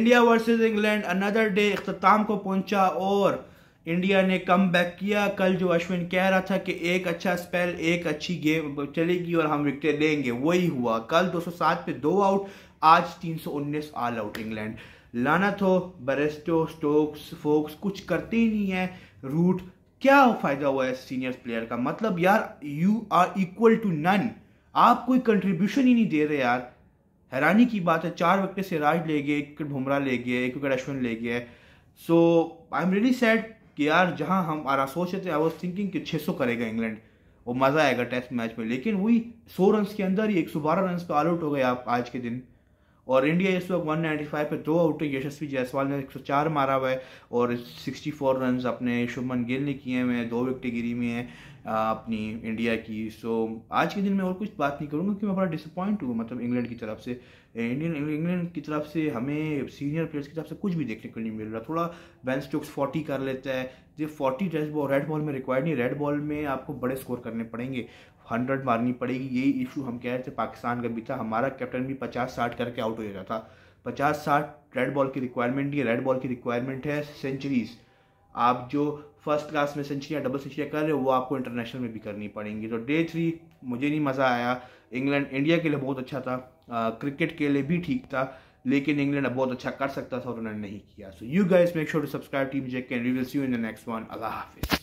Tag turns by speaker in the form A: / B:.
A: India versus England another day अख्ताम को पहुंचा और इंडिया ने कम बैक किया कल जो अश्विन कह रहा था कि एक अच्छा स्पेल एक अच्छी गेम चलेगी और हम विकेट लेंगे वही हुआ कल 207 पे दो आउट आज 319 ऑल आउट इंग्लैंड लाना तो बरेस्टो स्टोक्स फोक्स कुछ करते ही नहीं है रूट क्या फायदा हुआ है सीनियर प्लेयर का मतलब यार you are equal to none आप कोई कंट्रीब्यूशन ही नहीं दे रहे यार हैरानी की बात है चार विकेट सिराज ले गए एक विकेट बुमराह ले गए एक विकेट अश्विन ले गए so I am really sad कि यार जहाँ हम आरा सोच रहे थे आई वॉज थिंकिंग कि सौ करेगा इंग्लैंड और मज़ा आएगा टेस्ट मैच में लेकिन वही सौ रन के अंदर ही एक सौ बारह रन पर आल आउट हो गए आप आज के दिन और इंडिया इस वक्त 195 पे दो आउट यशस्वी जायसवाल ने 104 मारा हुआ है और 64 रन अपने शुभमन गिल ने किए हुए हैं दो विकेट गिरी में है अपनी इंडिया की सो आज के दिन मैं और कुछ बात नहीं करूँगा क्योंकि मैं बड़ा डिसअपॉइंट हूँ मतलब इंग्लैंड की तरफ से इंडियन इंग्लैंड की तरफ से हमें सीनियर प्लेयर्स की तरफ से कुछ भी देखने को नहीं मिल रहा थोड़ा बैन स्टोक्स फोर्टी कर लेता है ये forty red ball red ball में रिक्वायर्ड नहीं रेड बॉल में आपको बड़े स्कोर करने पड़ेंगे हंड्रेड मारनी पड़ेगी यही इशू हम कह रहे थे पाकिस्तान का भी था हमारा कैप्टन भी पचास साठ करके आउट हो जाता था पचास साठ रेड बॉल की रिक्वायरमेंट ये रेड बॉल की रिक्वायरमेंट है सेंचुरीज आप जो फर्स्ट क्लास में सेंचुरियाँ डबल सेंचुरियाँ कर रहे हो वो आपको इंटरनेशनल में भी करनी पड़ेंगी तो डे थ्री मुझे नहीं मज़ा आया इंग्लैंड इंडिया के लिए बहुत अच्छा था आ, क्रिकेट के लिए भी ठीक था लेकिन इंग्लैंड अब बहुत अच्छा कर सकता था और उन्होंने नहीं किया so you guys make sure to subscribe team JK can we will see you in the next one अल्लाह हाफिज़